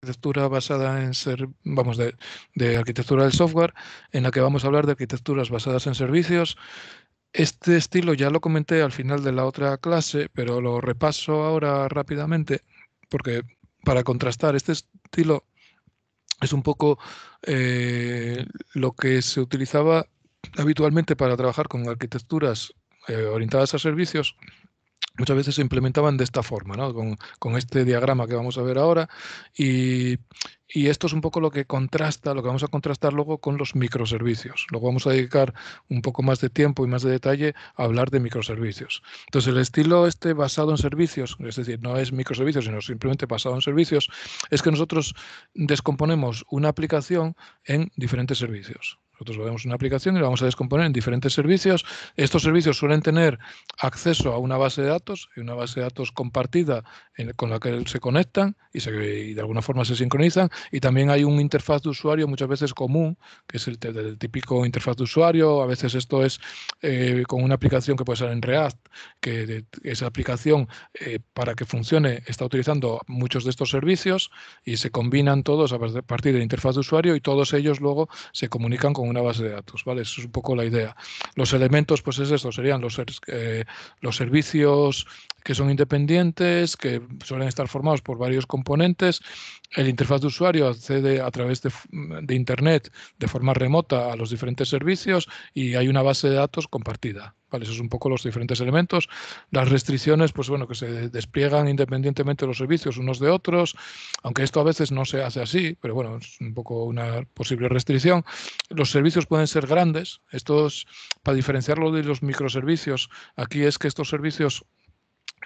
arquitectura basada en ser, vamos, de, arquitectura del software, en la que vamos a hablar de arquitecturas basadas en servicios. Este estilo ya lo comenté al final de la otra clase, pero lo repaso ahora rápidamente, porque para contrastar, este estilo es un poco eh, lo que se utilizaba habitualmente para trabajar con arquitecturas eh, orientadas a servicios muchas veces se implementaban de esta forma, con, este diagrama que vamos a ver ahora. Y, y, esto es un poco lo que contrasta, lo que vamos a contrastar luego con los microservicios. Luego vamos a dedicar un poco más de tiempo y más de detalle a hablar de microservicios. Entonces, el estilo este basado en servicios, es decir, no es microservicios, sino simplemente basado en servicios, es que nosotros descomponemos una aplicación en diferentes servicios. Nosotros lo vemos una aplicación y la vamos a descomponer en diferentes servicios. Estos servicios suelen tener acceso a una base de datos y una base de datos compartida con la que se conectan y, se, de alguna forma se sincronizan. Y también hay un interfaz de usuario muchas veces común, que es el, típico interfaz de usuario. A veces esto es eh, con una aplicación que puede ser en React, que esa aplicación eh, para que funcione está utilizando muchos de estos servicios y se combinan todos a partir de la interfaz de usuario y todos ellos luego se comunican con una base de datos, ¿vale? es un poco la idea. Los elementos, pues es serían eh, los, servicios que son independientes, que suelen estar formados por varios componentes. El interfaz de usuario accede a través de Internet de forma remota a los diferentes servicios y hay una base de datos compartida. Vale, esos son un poco los diferentes elementos. Las restricciones, pues bueno, que se despliegan independientemente los servicios unos de otros, aunque esto a veces no se hace así, pero bueno, es un poco una posible restricción. Los servicios pueden ser grandes. Estos, para diferenciarlo de los microservicios, aquí es que estos servicios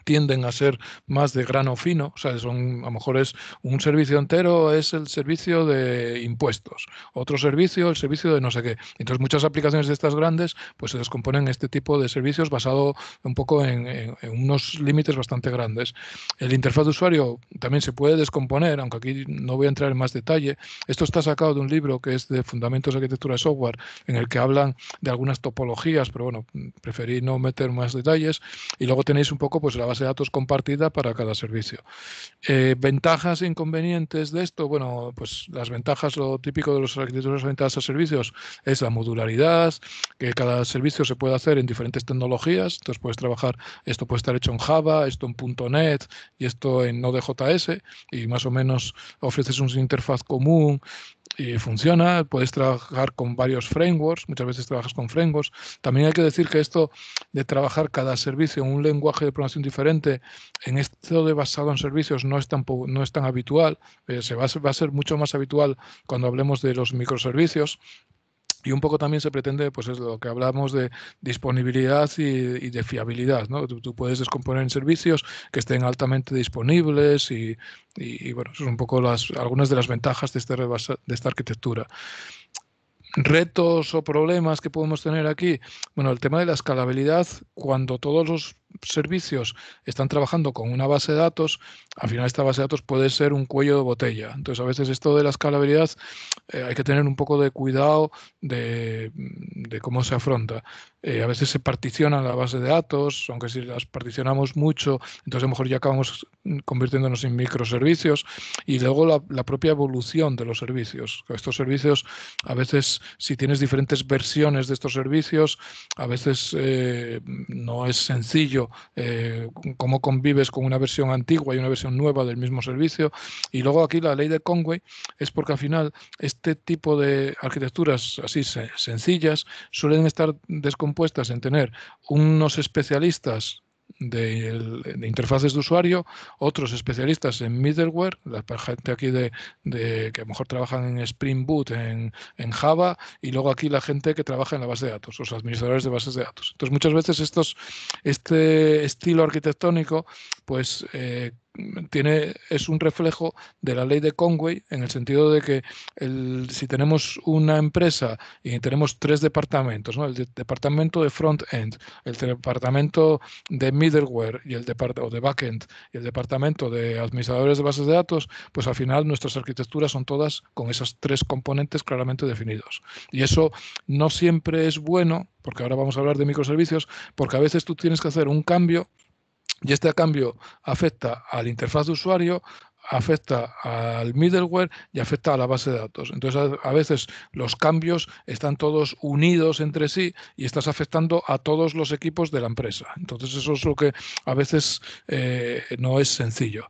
tienden a ser más de grano fino, o sea, son, a lo mejor es un servicio entero, es el servicio de impuestos, otro servicio, el servicio de no sé qué. Entonces muchas aplicaciones de estas grandes pues se descomponen este tipo de servicios basado un poco en, unos límites bastante grandes. El interfaz de usuario también se puede descomponer, aunque aquí no voy a entrar en más detalle. Esto está sacado de un libro que es de Fundamentos de Arquitectura de Software, en el que hablan de algunas topologías, pero bueno, preferí no meter más detalles. Y luego tenéis un poco pues la base de datos compartida para cada servicio. Eh, ¿Ventajas e inconvenientes de esto? Bueno, pues las ventajas, lo típico de los arquitecturas orientadas a servicios es la modularidad, que cada servicio se puede hacer en diferentes tecnologías, entonces puedes trabajar, esto puede estar hecho en Java, esto en .NET y esto en Node.js y más o menos ofreces una interfaz común y funciona. Puedes trabajar con varios frameworks, muchas veces trabajas con frameworks. También hay que decir que esto de trabajar cada servicio en un lenguaje de programación diferente, en esto de basado en servicios, no es tan, no es tan habitual. Eh, se va a ser mucho más habitual cuando hablemos de los microservicios y un poco también se pretende, pues es lo que hablamos de disponibilidad y, de fiabilidad, ¿no? Tú, puedes descomponer en servicios que estén altamente disponibles y, bueno, son un poco las, algunas de las ventajas de, este, de esta arquitectura retos o problemas que podemos tener aquí? Bueno, el tema de la escalabilidad, cuando todos los servicios están trabajando con una base de datos, al final esta base de datos puede ser un cuello de botella. Entonces, a veces esto de la escalabilidad eh, hay que tener un poco de cuidado de, cómo se afronta. Eh, a veces se particiona la base de datos, aunque si las particionamos mucho, entonces a lo mejor ya acabamos convirtiéndonos en microservicios. Y luego la, propia evolución de los servicios. Estos servicios, a veces, si tienes diferentes versiones de estos servicios, a veces eh, no es sencillo eh, cómo convives con una versión antigua y una versión nueva del mismo servicio. Y luego aquí la ley de Conway es porque al final este tipo de arquitecturas así sencillas suelen estar descompuestas en tener unos especialistas de, interfaces de usuario, otros especialistas en middleware, la gente aquí de, de que a lo mejor trabajan en Spring Boot, en, en, Java, y luego aquí la gente que trabaja en la base de datos, los administradores de bases de datos. Entonces, muchas veces estos, este estilo arquitectónico, pues eh, tiene, es un reflejo de la ley de Conway en el sentido de que el, si tenemos una empresa y tenemos tres departamentos, ¿no? el departamento de front-end, el departamento de middleware y el o de back-end y el departamento de administradores de bases de datos, pues al final nuestras arquitecturas son todas con esos tres componentes claramente definidos. Y eso no siempre es bueno, porque ahora vamos a hablar de microservicios, porque a veces tú tienes que hacer un cambio y este cambio afecta a la interfaz de usuario, afecta al middleware y afecta a la base de datos. Entonces, a veces los cambios están todos unidos entre sí y estás afectando a todos los equipos de la empresa. Entonces, eso es lo que a veces eh, no es sencillo.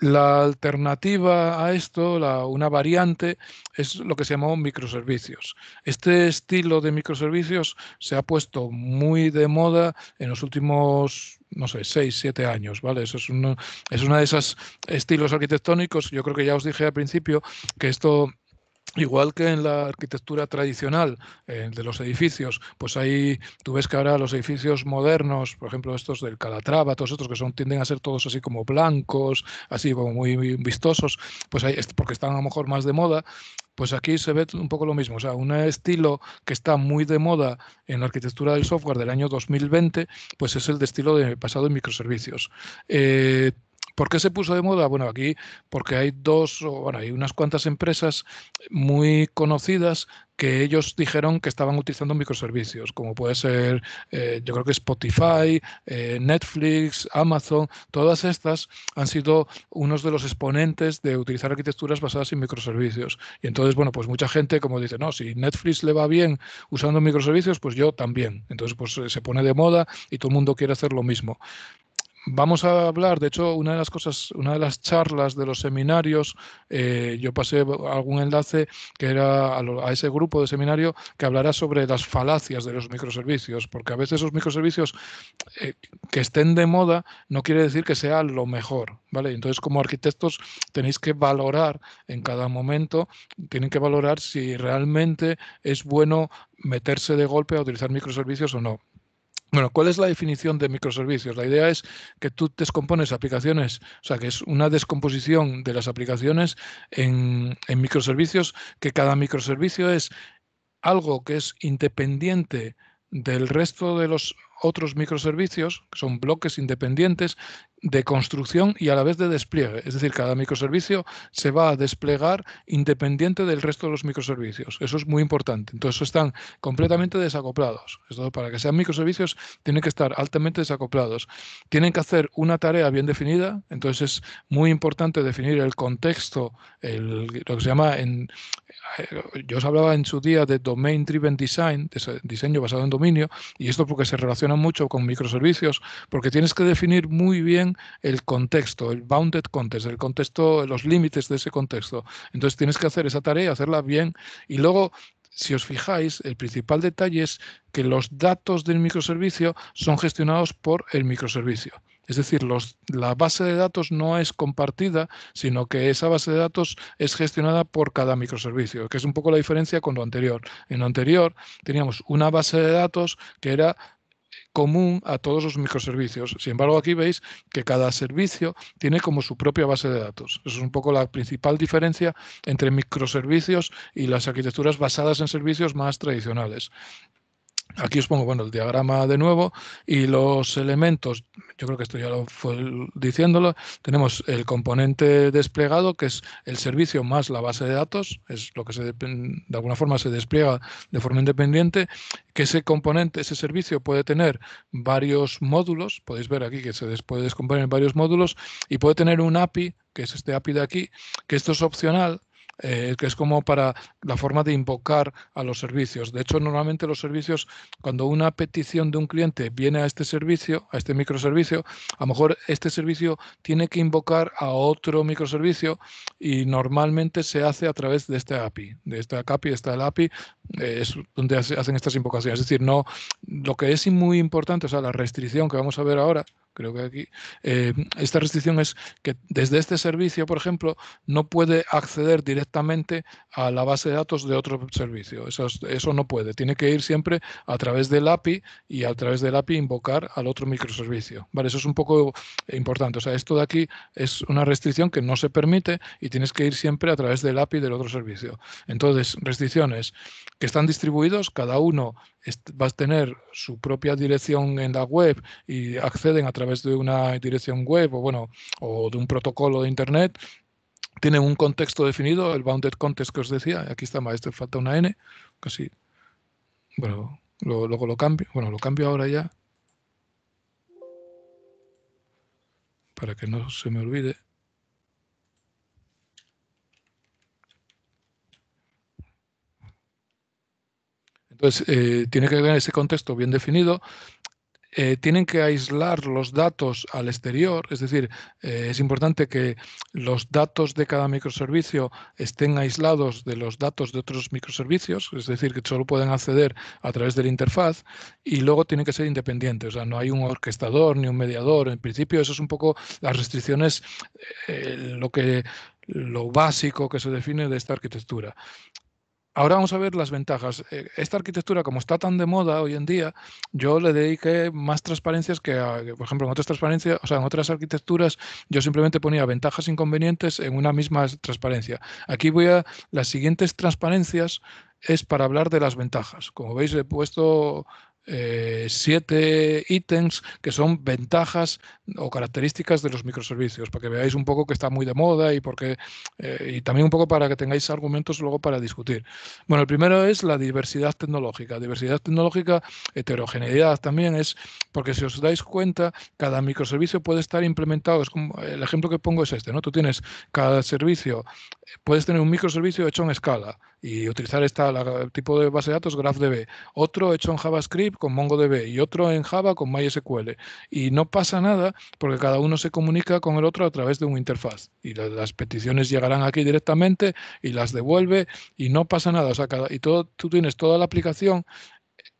La alternativa a esto, la, una variante, es lo que se llama microservicios. Este estilo de microservicios se ha puesto muy de moda en los últimos no sé, seis, siete años, ¿vale? Eso es uno, es uno de esos estilos arquitectónicos. Yo creo que ya os dije al principio que esto Igual que en la arquitectura tradicional eh, de los edificios, pues ahí tú ves que ahora los edificios modernos, por ejemplo estos del Calatrava, todos estos que son tienden a ser todos así como blancos, así como muy, vistosos, pues ahí, porque están a lo mejor más de moda, pues aquí se ve un poco lo mismo. O sea, un estilo que está muy de moda en la arquitectura del software del año 2020, pues es el de estilo de pasado en microservicios. Eh, ¿Por qué se puso de moda? Bueno, aquí porque hay dos, bueno, hay unas cuantas empresas muy conocidas que ellos dijeron que estaban utilizando microservicios, como puede ser, eh, yo creo que Spotify, eh, Netflix, Amazon, todas estas han sido unos de los exponentes de utilizar arquitecturas basadas en microservicios. Y entonces, bueno, pues mucha gente como dice, no, si Netflix le va bien usando microservicios, pues yo también. Entonces, pues eh, se pone de moda y todo el mundo quiere hacer lo mismo. Vamos a hablar, de hecho, una de las cosas, una de las charlas de los seminarios, eh, yo pasé algún enlace que era a, ese grupo de seminario que hablará sobre las falacias de los microservicios, porque a veces esos microservicios eh, que estén de moda no quiere decir que sea lo mejor, ¿vale? Entonces, como arquitectos tenéis que valorar en cada momento, tienen que valorar si realmente es bueno meterse de golpe a utilizar microservicios o no. Bueno, ¿cuál es la definición de microservicios? La idea es que tú descompones aplicaciones, o sea, que es una descomposición de las aplicaciones en, microservicios, que cada microservicio es algo que es independiente del resto de los otros microservicios, que son bloques independientes, de construcción y a la vez de despliegue. Es decir, cada microservicio se va a desplegar independiente del resto de los microservicios. Eso es muy importante. Entonces están completamente desacoplados. para que sean microservicios tienen que estar altamente desacoplados. Tienen que hacer una tarea bien definida. Entonces es muy importante definir el contexto, el, lo que se llama eh, Yo os hablaba en su día de Domain Driven Design, diseño basado en dominio, y esto porque se relaciona mucho con microservicios, porque tienes que definir muy bien el contexto, el bounded context, el contexto, los límites de ese contexto. Entonces tienes que hacer esa tarea, hacerla bien y luego si os fijáis, el principal detalle es que los datos del microservicio son gestionados por el microservicio. Es decir, los, la base de datos no es compartida, sino que esa base de datos es gestionada por cada microservicio, que es un poco la diferencia con lo anterior. En lo anterior teníamos una base de datos que era común a todos los microservicios. Sin embargo, aquí veis que cada servicio tiene como su propia base de datos. Eso es un poco la principal diferencia entre microservicios y las arquitecturas basadas en servicios más tradicionales. Aquí os pongo el diagrama de nuevo y los elementos, yo creo que esto ya lo fue diciéndolo, tenemos el componente desplegado que es el servicio más la base de datos, es lo que se de alguna forma se despliega de forma independiente, que ese componente, ese servicio puede tener varios módulos, podéis ver aquí que se puede descomponer en varios módulos y puede tener un API, que es este API de aquí, que esto es opcional, eh, que es como para la forma de invocar a los servicios. De hecho, normalmente los servicios, cuando una petición de un cliente viene a este servicio, a este microservicio, a lo mejor este servicio tiene que invocar a otro microservicio y normalmente se hace a través de esta API. De esta API, está el API, eh, es donde hacen estas invocaciones. Es decir, no lo que es muy importante, o sea, la restricción que vamos a ver ahora, creo que aquí, eh, esta restricción es que desde este servicio, por ejemplo, no puede acceder directamente a la base de datos de otro servicio. Eso, eso no puede. Tiene que ir siempre a través del API y a través del API invocar al otro microservicio. Vale, eso es un poco importante. O sea, esto de aquí es una restricción que no se permite y tienes que ir siempre a través del API del otro servicio. Entonces, restricciones que están distribuidos, cada uno vas a tener su propia dirección en la web y acceden a través de una dirección web o bueno o de un protocolo de internet tienen un contexto definido el bounded context que os decía aquí está maestro, falta una n casi bueno luego lo cambio bueno lo cambio ahora ya para que no se me olvide Entonces, eh, tiene que tener ese contexto bien definido. Eh, tienen que aislar los datos al exterior, es decir, eh, es importante que los datos de cada microservicio estén aislados de los datos de otros microservicios, es decir, que solo pueden acceder a través de la interfaz y luego tienen que ser independientes, o sea, no hay un orquestador ni un mediador, en principio eso es un poco las restricciones, lo que lo básico que se define de esta arquitectura. Ahora vamos a ver las ventajas. Eh, esta arquitectura, como está tan de moda hoy en día, yo le dediqué más transparencias que, por ejemplo, en otras transparencias, o sea, en otras arquitecturas, yo simplemente ponía ventajas e inconvenientes en una misma transparencia. Aquí voy a las siguientes transparencias es para hablar de las ventajas. Como veis, he puesto eh, siete ítems que son ventajas o características de los microservicios, para que veáis un poco que está muy de moda y, porque, eh, y también un poco para que tengáis argumentos luego para discutir. Bueno, el primero es la diversidad tecnológica. Diversidad tecnológica, heterogeneidad también es, porque si os dais cuenta, cada microservicio puede estar implementado. el ejemplo que pongo es este, ¿no? Tú tienes cada servicio, puedes tener un microservicio hecho en escala y utilizar este tipo de base de datos GraphDB, otro hecho en JavaScript, con MongoDB y otro en Java con MySQL. Y no pasa nada porque cada uno se comunica con el otro a través de una interfaz. Y las peticiones llegarán aquí directamente y las devuelve y no pasa nada. O sea, y todo, tú tienes toda la aplicación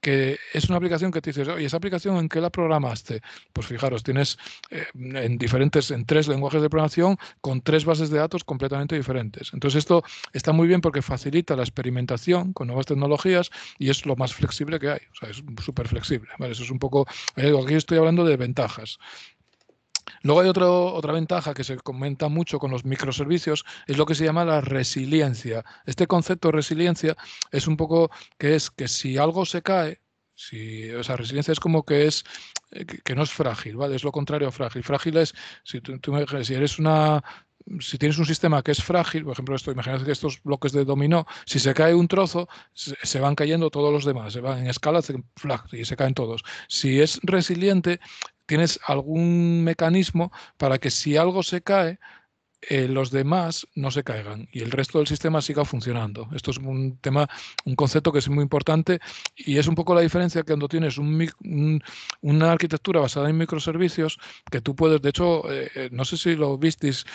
que es una aplicación que te dices, oye, ¿esa aplicación en qué la programaste? Pues fijaros, tienes eh, en diferentes, en tres lenguajes de programación con tres bases de datos completamente diferentes. Entonces esto está muy bien porque facilita la experimentación con nuevas tecnologías y es lo más flexible que hay, o sea, es súper flexible. Eso es un poco, eh, aquí estoy hablando de ventajas. Luego hay otra otra ventaja que se comenta mucho con los microservicios, es lo que se llama la resiliencia. Este concepto de resiliencia es un poco que es que si algo se cae, si, o resiliencia es como que es eh, que, no es frágil, ¿vale? Es lo contrario a frágil. Frágil es, si tú, eres una si tienes un sistema que es frágil, por ejemplo, esto, imagínate que estos bloques de dominó, si se cae un trozo, se, van cayendo todos los demás, se van en escala, y se caen todos. Si es resiliente, tienes algún mecanismo para que si algo se cae, eh, los demás no se caigan y el resto del sistema siga funcionando. Esto es un tema, un concepto que es muy importante y es un poco la diferencia que cuando tienes una arquitectura basada en microservicios que tú puedes, de hecho, eh, eh, no sé si lo visteis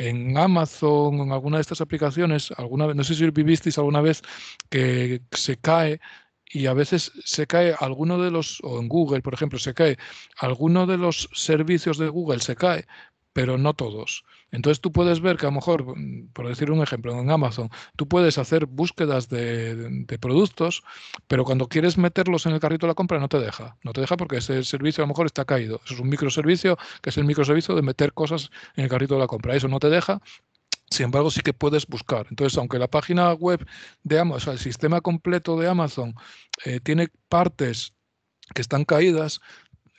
en Amazon o en alguna de estas aplicaciones, alguna, no sé si vivisteis alguna vez que se cae y a veces se cae alguno de los, o en Google, por ejemplo, se cae, alguno de los servicios de Google se cae, pero no todos. Entonces tú puedes ver que a lo mejor, mm, por decir un ejemplo, en Amazon, tú puedes hacer búsquedas de, productos, pero cuando quieres meterlos en el carrito de la compra no te deja. No te deja porque ese servicio a lo mejor está caído. es un microservicio, que es el microservicio de meter cosas en el carrito de la compra. Eso no te deja sin embargo, sí que puedes buscar. Entonces, aunque la página web de Amazon, o sea, el sistema completo de Amazon eh, tiene partes que están caídas,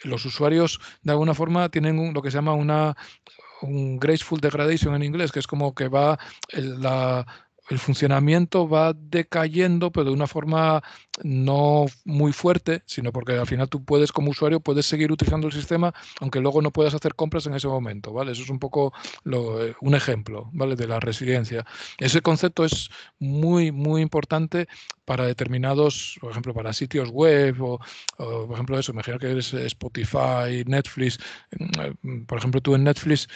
los usuarios de alguna forma tienen lo que se llama una un graceful degradation en inglés, que es como que va la, el funcionamiento va decayendo, pero de una forma no muy fuerte, sino porque al final tú puedes como usuario, puedes seguir utilizando el sistema, aunque luego no puedas hacer compras en ese momento, ¿vale? Eso es un poco eh, un ejemplo, ¿vale? De la resiliencia. Ese concepto es muy, muy importante para determinados, por ejemplo, para sitios web o, por ejemplo, eso, imagina que eres Spotify, Netflix, mm, eh, por ejemplo, tú en Netflix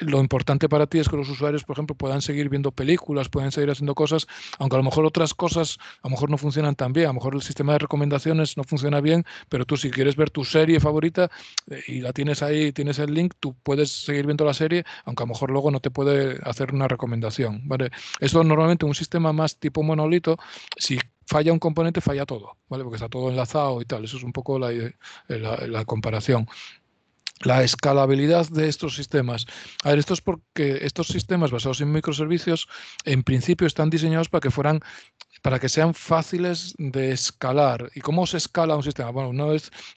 lo importante para ti es que los usuarios, por ejemplo, puedan seguir viendo películas, puedan seguir haciendo cosas, aunque a lo mejor otras cosas a lo mejor no funcionan tan bien, a lo mejor el sistema de recomendaciones no funciona bien, pero tú si quieres ver tu serie favorita eh, y la tienes ahí, tienes el link, tú puedes seguir viendo la serie, aunque a lo mejor luego no te puede hacer una recomendación. ¿vale? Esto normalmente un sistema más tipo monolito, si falla un componente, falla todo, ¿vale? Porque está todo enlazado y tal. Eso es un poco la eh, comparación la escalabilidad de estos sistemas. A ver, esto es porque estos sistemas basados en microservicios en principio están diseñados para que fueran para que sean fáciles de escalar. ¿Y cómo se escala un sistema? Bueno,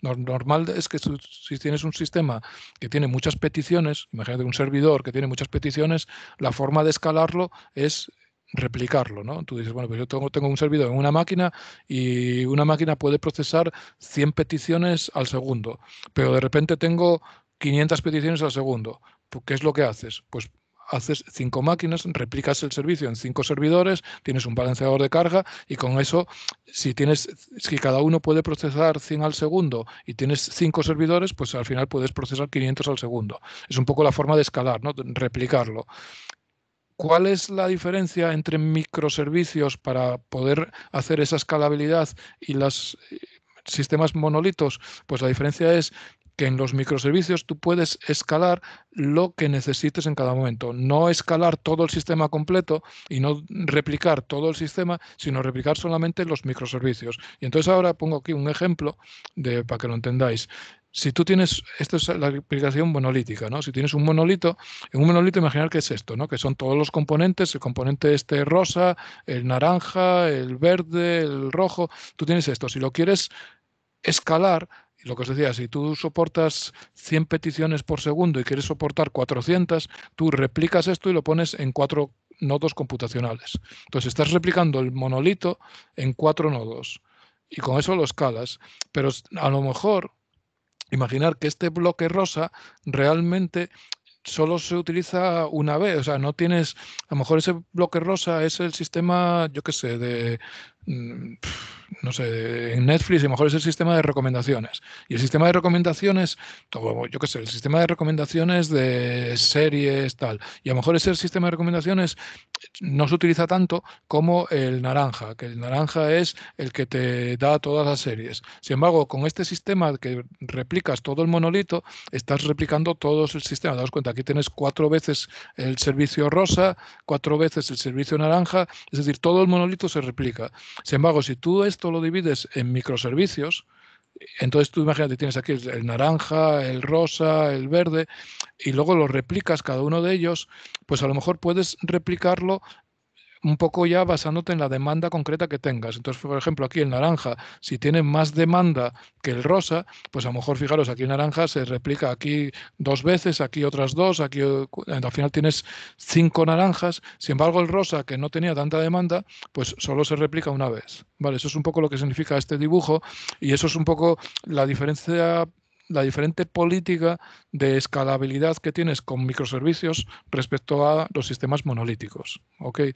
normal es que si tienes un sistema que tiene muchas peticiones, imagínate un servidor que tiene muchas peticiones, la forma de escalarlo es replicarlo, ¿no? Tú dices, bueno, pues yo tengo, tengo un servidor en una máquina y una máquina puede procesar 100 peticiones al segundo, pero de repente tengo 500 peticiones al segundo. Pues, ¿Qué es lo que haces? Pues haces cinco máquinas, replicas el servicio en cinco servidores, tienes un balanceador de carga y con eso, si tienes, si cada uno puede procesar 100 al segundo y tienes cinco servidores, pues al final puedes procesar 500 al segundo. Es un poco la forma de escalar, ¿no? Replicarlo. ¿Cuál es la diferencia entre microservicios para poder hacer esa escalabilidad y los eh, sistemas monolitos? Pues la diferencia es que en los microservicios tú puedes escalar lo que necesites en cada momento. No escalar todo el sistema completo y no replicar todo el sistema, sino replicar solamente los microservicios. Y entonces ahora pongo aquí un ejemplo de, para que lo entendáis si tú tienes, esto es la aplicación monolítica, ¿no? Si tienes un monolito, en un monolito imaginar que es esto, ¿no? Que son todos los componentes, el componente este rosa, el naranja, el verde, el rojo, tú tienes esto. Si lo quieres escalar, lo que os decía, si tú soportas 100 peticiones por segundo y quieres soportar 400, tú replicas esto y lo pones en cuatro nodos computacionales. Entonces estás replicando el monolito en cuatro nodos y con eso lo escalas. Pero a lo mejor imaginar que este bloque rosa realmente solo se utiliza una vez, o sea, no tienes, a lo mejor ese bloque rosa es el sistema, yo qué sé, de... Mm, no sé, en Netflix a lo mejor es el sistema de recomendaciones. Y el sistema de recomendaciones, yo qué sé, el sistema de recomendaciones de series, tal. Y a lo mejor ese sistema de recomendaciones no se utiliza tanto como el naranja, que el naranja es el que te da todas las series. Sin embargo, con este sistema que replicas todo el monolito, estás replicando todo el sistema. Daos cuenta, aquí tienes cuatro veces el servicio rosa, cuatro veces el servicio naranja, es decir, todo el monolito se replica. Sin embargo, si tú esto lo divides en microservicios, entonces tú imagínate, tienes aquí el naranja, el rosa, el verde, y luego lo replicas cada uno de ellos, pues a lo mejor puedes replicarlo un poco ya basándote en la demanda concreta que tengas. Entonces, por ejemplo, aquí el naranja, si tiene más demanda que el rosa, pues a lo mejor fijaros, aquí el naranja se replica aquí dos veces, aquí otras dos, aquí eh, al final tienes cinco naranjas. Sin embargo, el rosa, que no tenía tanta demanda, pues solo se replica una vez. Vale, eso es un poco lo que significa este dibujo y eso es un poco la diferencia la diferente política de escalabilidad que tienes con microservicios respecto a los sistemas monolíticos. ¿okay?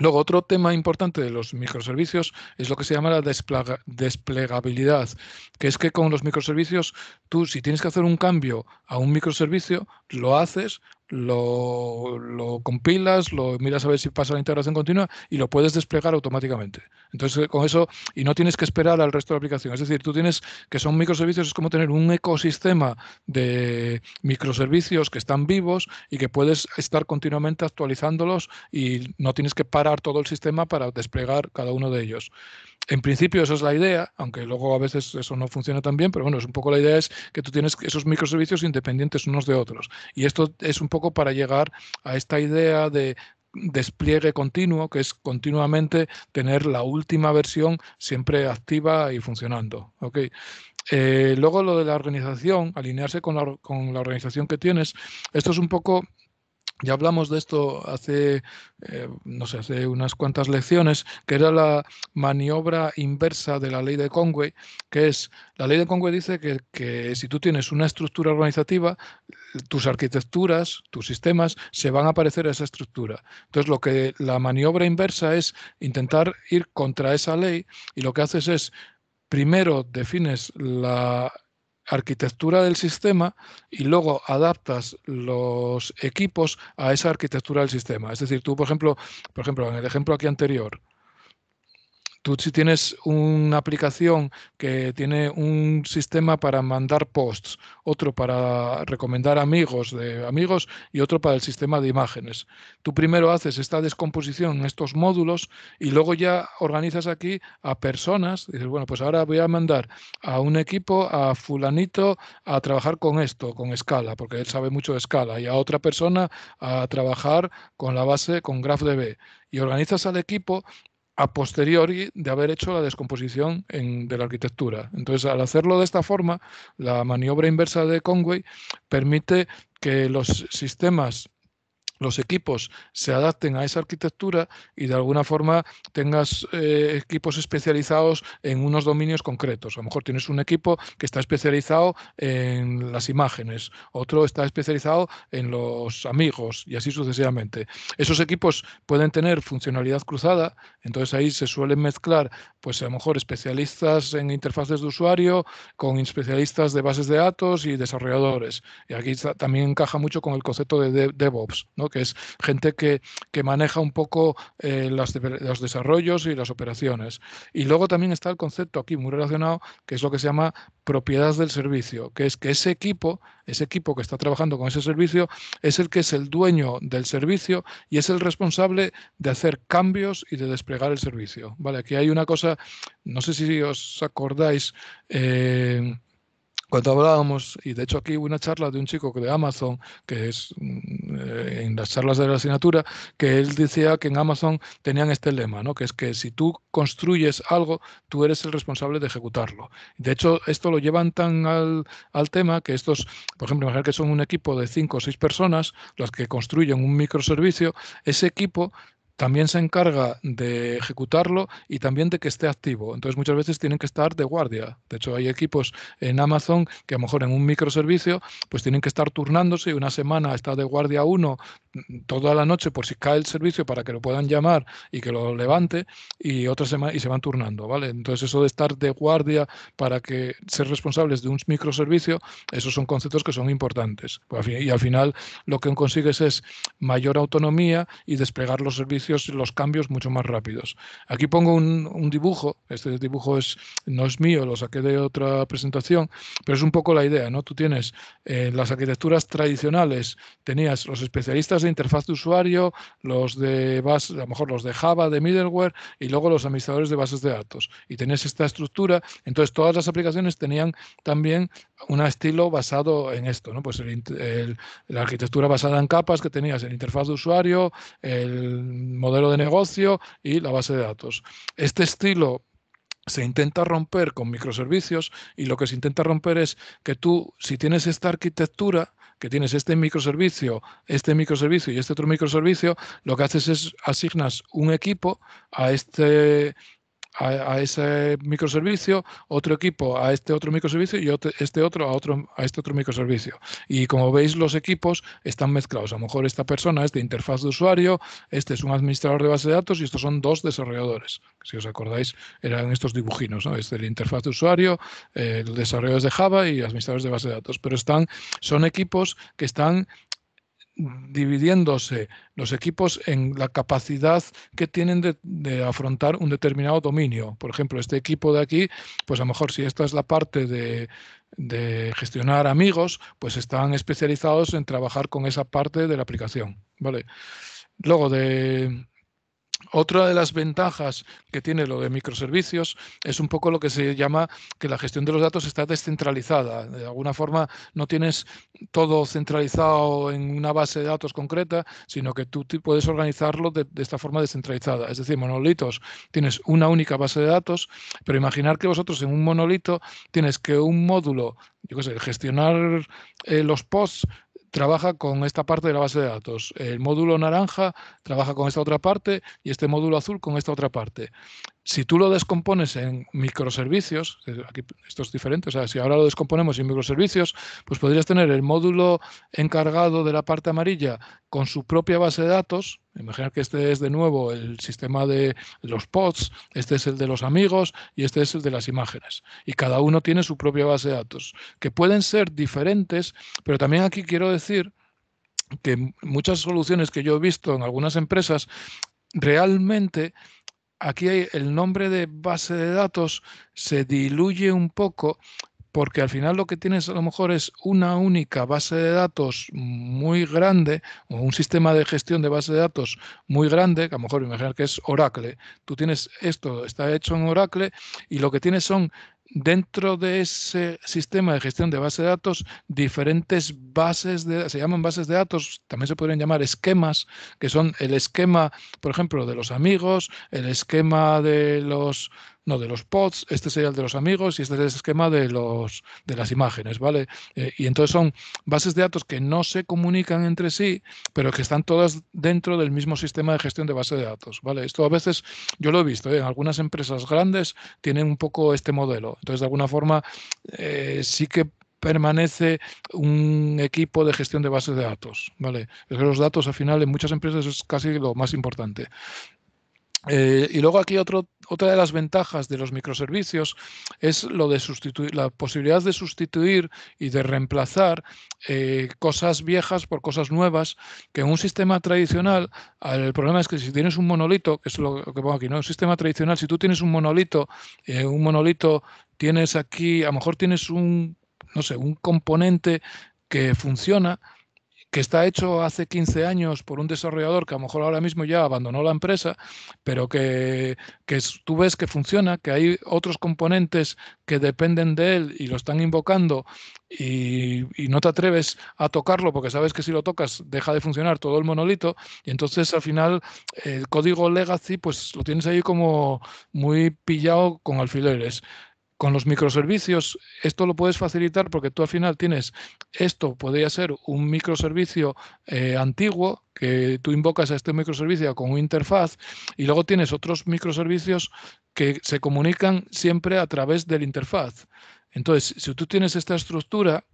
Luego, otro tema importante de los microservicios es lo que se llama la desplegabilidad, que es que con los microservicios tú si tienes que hacer un cambio a un microservicio, lo haces, lo, compilas, lo miras a ver si pasa la integración continua y lo puedes desplegar automáticamente. Entonces, con eso, y no tienes que esperar al resto de la aplicación. Es decir, tú tienes que son microservicios, es como tener un ecosistema de microservicios que están vivos y que puedes estar continuamente actualizándolos y no tienes que parar todo el sistema para desplegar cada uno de ellos. En principio esa es la idea, aunque luego a veces eso no funciona tan bien, pero bueno, es un poco la idea es que tú tienes esos microservicios independientes unos de otros. Y esto es un poco para llegar a esta idea de despliegue continuo, que es continuamente tener la última versión siempre activa y funcionando. ¿okay? Eh, luego lo de la organización, alinearse con la, con la, organización que tienes, esto es un poco ya hablamos de esto hace, eh, no sé, hace unas cuantas lecciones, que era la maniobra inversa de la ley de Conway, que es, la ley de Conway dice que, si tú tienes una estructura organizativa, tus arquitecturas, tus sistemas, se van a parecer a esa estructura. Entonces, lo que la maniobra inversa es intentar ir contra esa ley y lo que haces es, primero defines la arquitectura del sistema y luego adaptas los equipos a esa arquitectura del sistema. Es decir, tú, por ejemplo, por ejemplo, en el ejemplo aquí anterior, Tú si tienes una aplicación que tiene un sistema para mandar posts, otro para recomendar amigos de amigos y otro para el sistema de imágenes. Tú primero haces esta descomposición en estos módulos y luego ya organizas aquí a personas. Dices, bueno, pues ahora voy a mandar a un equipo, a fulanito, a trabajar con esto, con escala, porque él sabe mucho de escala, y a otra persona a trabajar con la base, con GraphDB y organizas al equipo a posteriori de haber hecho la descomposición de la arquitectura. Entonces, al hacerlo de esta forma, la maniobra inversa de Conway permite que los sistemas los equipos se adapten a esa arquitectura y de alguna forma tengas eh, equipos especializados en unos dominios concretos. A lo mejor tienes un equipo que está especializado en las imágenes, otro está especializado en los amigos y así sucesivamente. Esos equipos pueden tener funcionalidad cruzada, entonces ahí se suelen mezclar, pues a lo mejor especialistas en interfaces de usuario con especialistas de bases de datos y desarrolladores. Y aquí también encaja mucho con el concepto de DevOps, ¿no? que es gente que, maneja un poco eh, los desarrollos y las operaciones. Y luego también está el concepto aquí muy relacionado, que es lo que se llama propiedad del servicio, que es que ese equipo, ese equipo que está trabajando con ese servicio, es el que es el dueño del servicio y es el responsable de hacer cambios y de desplegar el servicio. Vale, aquí hay una cosa, no sé si os acordáis. Eh, cuando hablábamos, y de hecho aquí hubo una charla de un chico de Amazon, que es mm, eh, en las charlas de la asignatura, que él decía que en Amazon tenían este lema, ¿no? que es que si tú construyes algo, tú eres el responsable de ejecutarlo. De hecho, esto lo llevan tan al, al tema que estos, por ejemplo, imaginar que son un equipo de cinco o seis personas las que construyen un microservicio, ese equipo también se encarga de ejecutarlo y también de que esté activo. Entonces muchas veces tienen que estar de guardia. De hecho, hay equipos en Amazon que a lo mejor en un microservicio pues tienen que estar turnándose una semana está de guardia uno mm, toda la noche por si cae el servicio para que lo puedan llamar y que lo levante y otra semana y se van turnando, ¿vale? Entonces eso de estar de guardia para que ser responsables de un microservicio, esos son conceptos que son importantes. Pues, y al final lo que consigues es mayor autonomía y desplegar los servicios los cambios mucho más rápidos. Aquí pongo un, dibujo, este dibujo es, no es mío, lo saqué de otra presentación, pero es un poco la idea, ¿no? Tú tienes eh, las arquitecturas tradicionales, tenías los especialistas de interfaz de usuario, los de base, a lo mejor los de Java, de middleware, y luego los administradores de bases de datos. Y tenías esta estructura, entonces todas las aplicaciones tenían también un estilo basado en esto, ¿no? Pues la arquitectura basada en capas que tenías, el interfaz de usuario, el modelo de negocio y la base de datos. Este estilo se intenta romper con microservicios y lo que se intenta romper es que tú, si tienes esta arquitectura, que tienes este microservicio, este microservicio y este otro microservicio, lo que haces es asignas un equipo a este a, ese microservicio, otro equipo a este otro microservicio y este otro a, otro a este otro microservicio. Y como veis, los equipos están mezclados. A lo mejor esta persona es de interfaz de usuario, este es un administrador de base de datos y estos son dos desarrolladores. Si os acordáis, eran estos dibujinos, ¿no? es el interfaz de usuario, eh, el desarrollo es de Java y administradores de base de datos. Pero están, son equipos que están dividiéndose los equipos en la capacidad que tienen de, afrontar un determinado dominio. Por ejemplo, este equipo de aquí, pues a lo mejor si esta es la parte de, de gestionar amigos, pues están especializados en trabajar con esa parte de la aplicación. ¿vale? Luego de otra de las ventajas que tiene lo de microservicios es un poco lo que se llama que la gestión de los datos está descentralizada. De alguna forma no tienes todo centralizado en una base de datos concreta, sino que tú puedes organizarlo de, esta forma descentralizada. Es decir, monolitos, tienes una única base de datos, pero imaginar que vosotros en un monolito tienes que un módulo yo qué sé, gestionar eh, los posts trabaja con esta parte de la base de datos. El módulo naranja trabaja con esta otra parte y este módulo azul con esta otra parte. Si tú lo descompones en microservicios, aquí esto es diferente, o sea, si ahora lo descomponemos en microservicios, pues podrías tener el módulo encargado de la parte amarilla con su propia base de datos. Imaginar que este es de nuevo el sistema de los pods, este es el de los amigos y este es el de las imágenes. Y cada uno tiene su propia base de datos, que pueden ser diferentes, pero también aquí quiero decir que muchas soluciones que yo he visto en algunas empresas realmente aquí hay, el nombre de base de datos se diluye un poco porque al final lo que tienes a lo mejor es una única base de datos muy grande o un sistema de gestión de base de datos muy grande, que a lo mejor imaginar que es Oracle. Tú tienes esto, está hecho en Oracle y lo que tienes son dentro de ese sistema de gestión de base de datos, diferentes bases de, se llaman bases de datos, también se pueden llamar esquemas, que son el esquema, por ejemplo, de los amigos, el esquema de los no de los pods, este sería el de los amigos y este es el esquema de, los, de las imágenes, ¿vale? Eh, y entonces son bases de datos que no se comunican entre sí, pero que están todas dentro del mismo sistema de gestión de base de datos, ¿vale? Esto a veces yo lo he visto, en ¿eh? algunas empresas grandes tienen un poco este modelo. Entonces, de alguna forma, eh, sí que permanece un equipo de gestión de bases de datos. ¿vale? Es que los datos, al final, en muchas empresas es casi lo más importante. Eh, y luego aquí otro, otra de las ventajas de los microservicios es lo de la posibilidad de sustituir y de reemplazar eh, cosas viejas por cosas nuevas, que en un sistema tradicional, el problema es que si tienes un monolito, que es lo que pongo aquí, ¿no? Un sistema tradicional, si tú tienes un monolito, eh, un monolito tienes aquí, a lo mejor tienes un, no sé, un componente que funciona, que está hecho hace 15 años por un desarrollador que a lo mejor ahora mismo ya abandonó la empresa, pero que, que tú ves que funciona, que hay otros componentes que dependen de él y lo están invocando y, no te atreves a tocarlo porque sabes que si lo tocas deja de funcionar todo el monolito y entonces al final eh, el código legacy pues lo tienes ahí como muy pillado con alfileres. Con los microservicios, esto lo puedes facilitar porque tú al final tienes, esto podría ser un microservicio eh, antiguo, que tú invocas a este microservicio con una interfaz, y luego tienes otros microservicios que se comunican siempre a través de la interfaz. Entonces, si tú tienes esta estructura,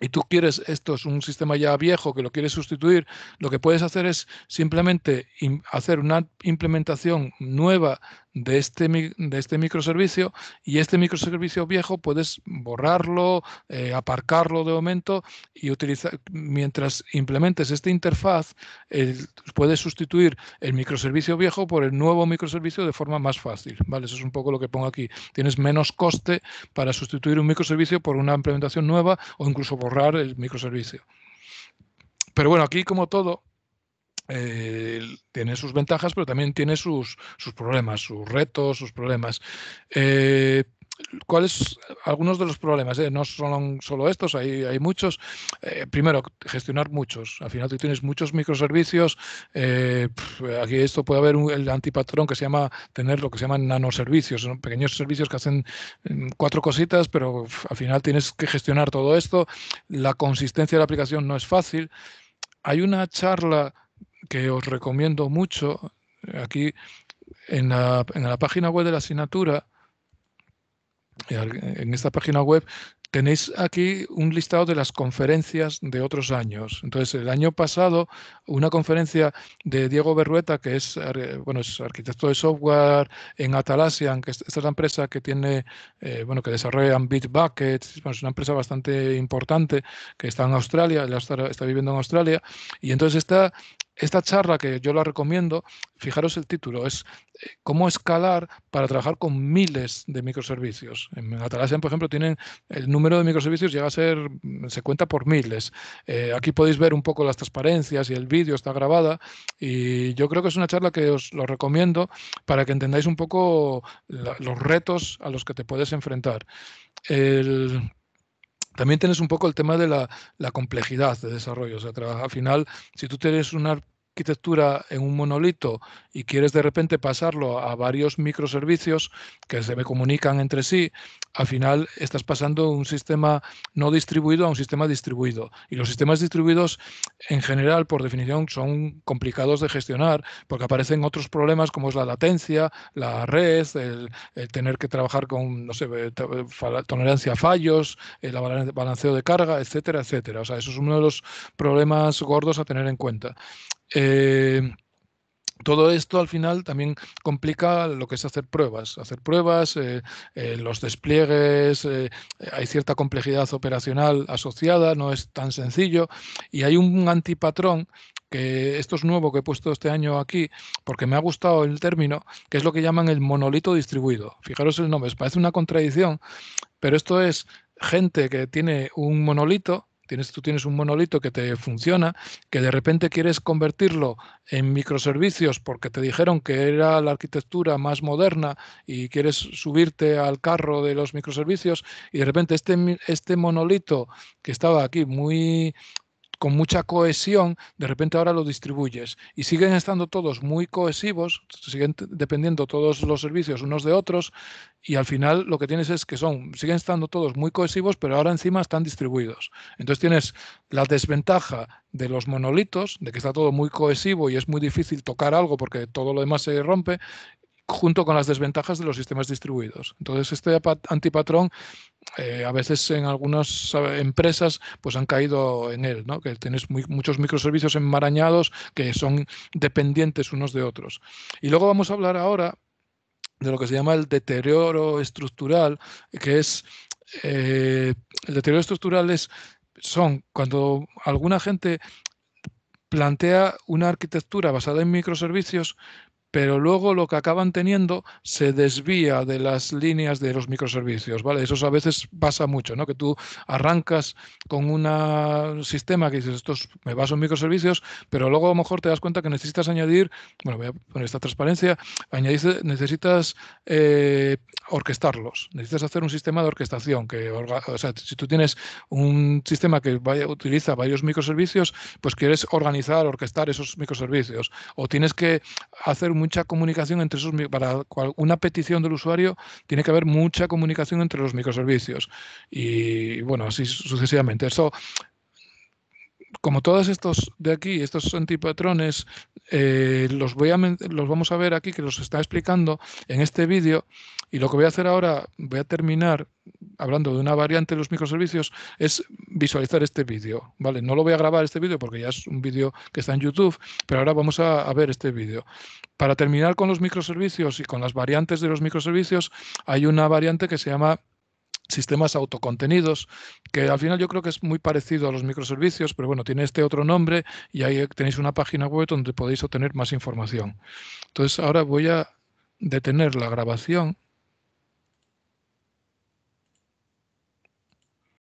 y tú quieres, esto es un sistema ya viejo que lo quieres sustituir, lo que puedes hacer es simplemente hacer una implementación nueva de este, de este microservicio y este microservicio viejo puedes borrarlo, eh, aparcarlo de momento y utilizar, mientras implementes esta interfaz, puedes sustituir el microservicio viejo por el nuevo microservicio de forma más fácil. ¿vale? Eso es un poco lo que pongo aquí. Tienes menos coste para sustituir un microservicio por una implementación nueva o incluso borrar el microservicio. Pero bueno, aquí como todo, eh, tiene sus ventajas, pero también tiene sus, problemas, sus retos, sus problemas. Eh, ¿Cuáles algunos de los problemas? Eh? No son solo estos, hay, hay muchos. primero, gestionar muchos. Al final tú tienes muchos microservicios. aquí esto puede haber un, el antipatrón que se llama tener lo que se llaman nanoservicios, son pequeños servicios que hacen mm, cuatro cositas, pero al final tienes que gestionar todo esto. La consistencia de la aplicación no es fácil. Hay una charla que os recomiendo mucho, aquí en la, en la página web de la asignatura, en esta página web tenéis aquí un listado de las conferencias de otros años. Entonces, el año pasado, una conferencia de Diego Berrueta, que es, bueno, es arquitecto de software en atalasian que es, esta es la empresa que tiene, eh, bueno, que desarrollan Bitbucket, bueno, es una empresa bastante importante que está en Australia, está, viviendo en Australia, y entonces está esta charla que yo la recomiendo, fijaros el título, es eh, cómo escalar para trabajar con miles de microservicios. En Atlassian, por ejemplo, tienen el número de microservicios llega a ser, mm, se cuenta por miles. Eh, aquí podéis ver un poco las transparencias y el vídeo está grabada y yo creo que es una charla que os lo recomiendo para que entendáis un poco los retos a los que te puedes enfrentar. El, también tienes un poco el tema de la, complejidad de desarrollo. O sea, al final, si tú tienes una arquitectura en un monolito y quieres de repente pasarlo a varios microservicios que se comunican entre sí, al final estás pasando un sistema no distribuido a un sistema distribuido. Y los sistemas distribuidos, en general, por definición, son complicados de gestionar porque aparecen otros problemas como es la latencia, la red, el, tener que trabajar con, no sé, eh, eh, tolerancia a fallos, el eh, balanceo de carga, etcétera, etcétera. O sea, eso es uno de los problemas gordos a tener en cuenta todo esto al final también complica lo que es hacer pruebas. Hacer pruebas, eh, eh, los despliegues, eh, hay cierta complejidad operacional asociada, no es tan sencillo. Y hay un antipatrón que esto es nuevo que he puesto este año aquí, porque me ha gustado el término, que es lo que llaman el monolito distribuido. Fijaros el nombre, parece una contradicción, pero esto es gente que tiene un monolito Tienes, tú tienes un monolito que te funciona, que de repente quieres convertirlo en microservicios porque te dijeron que era la arquitectura más moderna y quieres subirte al carro de los microservicios y de repente este, este monolito que estaba aquí muy con mucha cohesión, de repente ahora lo distribuyes y siguen estando todos muy cohesivos, siguen dependiendo todos los servicios unos de otros y al final lo que tienes es que son, siguen estando todos muy cohesivos, pero ahora encima están distribuidos. Entonces tienes la desventaja de los monolitos, de que está todo muy cohesivo y es muy difícil tocar algo porque todo lo demás se rompe, junto con las desventajas de los sistemas distribuidos. Entonces, este antipatrón eh, a veces en algunas eh, empresas pues han caído en él, ¿no? que tienes muchos microservicios enmarañados que son dependientes unos de otros. Y luego vamos a hablar ahora de lo que se llama el deterioro estructural, que es eh, el deterioro estructural es son cuando alguna gente plantea una arquitectura basada en microservicios, pero luego lo que acaban teniendo se desvía de las líneas de los microservicios, ¿vale? Eso a veces pasa mucho, ¿no? Que tú arrancas con un sistema que dices, esto me baso en microservicios, pero luego a lo mejor te das cuenta que necesitas añadir, bueno, voy a poner esta transparencia, necesitas eh, orquestarlos. Necesitas hacer un sistema de orquestación. Que, si tú tienes un sistema que vaya, utiliza varios microservicios, pues quieres organizar, orquestar esos microservicios. O tienes que hacer mucha comunicación entre esos para una petición del usuario tiene que haber mucha comunicación entre los microservicios. Y bueno, así sucesivamente. Eso como todos estos de aquí, estos antipatrones, eh, los, voy a, los vamos a ver aquí, que los está explicando en este vídeo. Y lo que voy a hacer ahora, voy a terminar hablando de una variante de los microservicios, es visualizar este vídeo. ¿vale? No lo voy a grabar este vídeo porque ya es un vídeo que está en YouTube, pero ahora vamos a, a ver este vídeo. Para terminar con los microservicios y con las variantes de los microservicios, hay una variante que se llama sistemas autocontenidos, que al final yo creo que es muy parecido a los microservicios, pero bueno, tiene este otro nombre y ahí tenéis una página web donde podéis obtener más información. Entonces ahora voy a detener la grabación.